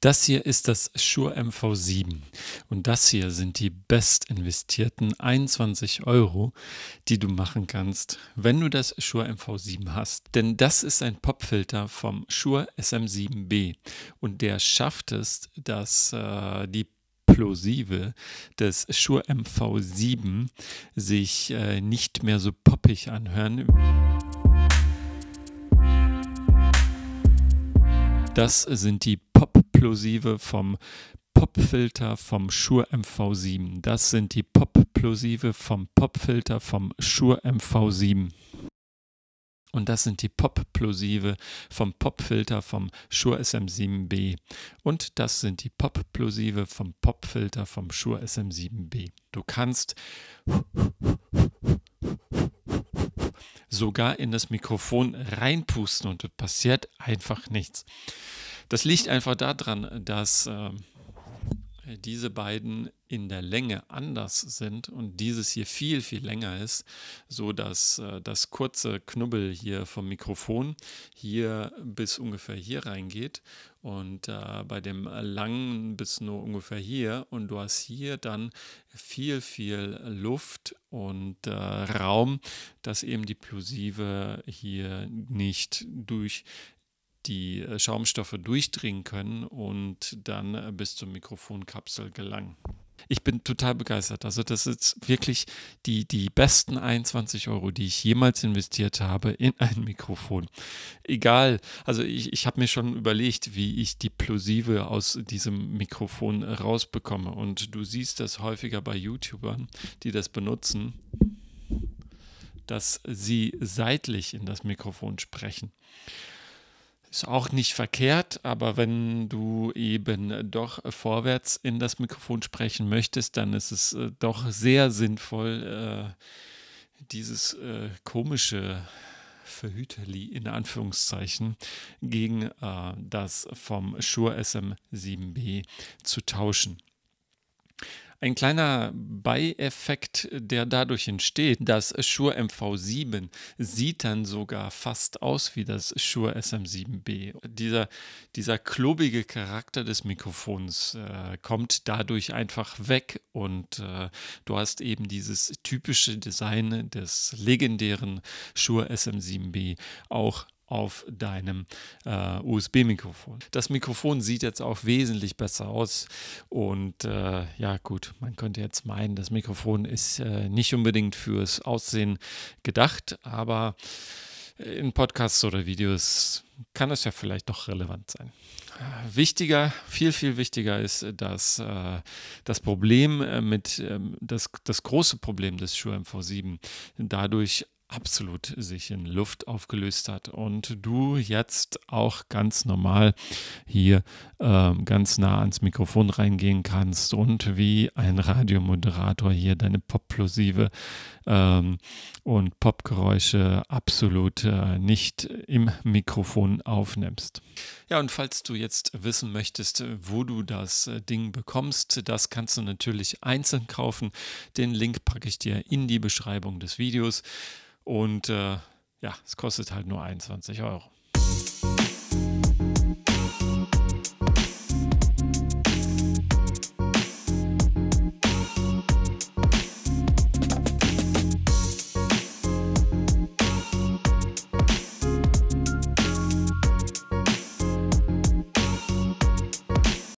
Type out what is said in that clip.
Das hier ist das Shure MV7 und das hier sind die best investierten 21 Euro, die du machen kannst, wenn du das Shure MV7 hast. Denn das ist ein Popfilter vom Shure SM7B und der schafft es, dass äh, die Plosive des Shure MV7 sich äh, nicht mehr so poppig anhören. Das sind die Popplosive vom Popfilter vom Shure MV7. Das sind die Popplosive vom Popfilter vom Shure MV7. Und das sind die Popplosive vom Popfilter vom Shure SM7B. Und das sind die Popplosive vom Popfilter vom Shure SM7B. Du kannst sogar in das Mikrofon reinpusten und es passiert einfach nichts. Das liegt einfach daran, dass äh, diese beiden in der Länge anders sind und dieses hier viel, viel länger ist, so dass äh, das kurze Knubbel hier vom Mikrofon hier bis ungefähr hier reingeht und äh, bei dem langen bis nur ungefähr hier und du hast hier dann viel, viel Luft und äh, Raum, dass eben die Plosive hier nicht durch die äh, Schaumstoffe durchdringen können und dann äh, bis zur Mikrofonkapsel gelangen. Ich bin total begeistert. Also das ist wirklich die, die besten 21 Euro, die ich jemals investiert habe in ein Mikrofon. Egal, also ich, ich habe mir schon überlegt, wie ich die Plosive aus diesem Mikrofon rausbekomme. Und du siehst das häufiger bei YouTubern, die das benutzen, dass sie seitlich in das Mikrofon sprechen. Ist auch nicht verkehrt, aber wenn du eben doch vorwärts in das Mikrofon sprechen möchtest, dann ist es äh, doch sehr sinnvoll, äh, dieses äh, komische Verhüterli in Anführungszeichen gegen das vom Shure SM7B zu tauschen. Ein kleiner Beieffekt, der dadurch entsteht, dass Shure MV7 sieht dann sogar fast aus wie das Shure SM7B. Dieser, dieser klobige Charakter des Mikrofons äh, kommt dadurch einfach weg und äh, du hast eben dieses typische Design des legendären Shure SM7B auch auf deinem äh, USB-Mikrofon. Das Mikrofon sieht jetzt auch wesentlich besser aus und äh, ja gut, man könnte jetzt meinen, das Mikrofon ist äh, nicht unbedingt fürs Aussehen gedacht, aber in Podcasts oder Videos kann das ja vielleicht doch relevant sein. Wichtiger, viel, viel wichtiger ist, dass äh, das Problem äh, mit, ähm, das, das große Problem des Shure MV7 dadurch absolut sich in Luft aufgelöst hat und du jetzt auch ganz normal hier äh, ganz nah ans Mikrofon reingehen kannst und wie ein Radiomoderator hier deine Poplosive ähm, und Popgeräusche absolut äh, nicht im Mikrofon aufnimmst. Ja, und falls du jetzt wissen möchtest, wo du das äh, Ding bekommst, das kannst du natürlich einzeln kaufen. Den Link packe ich dir in die Beschreibung des Videos. Und äh, ja, es kostet halt nur 21 Euro.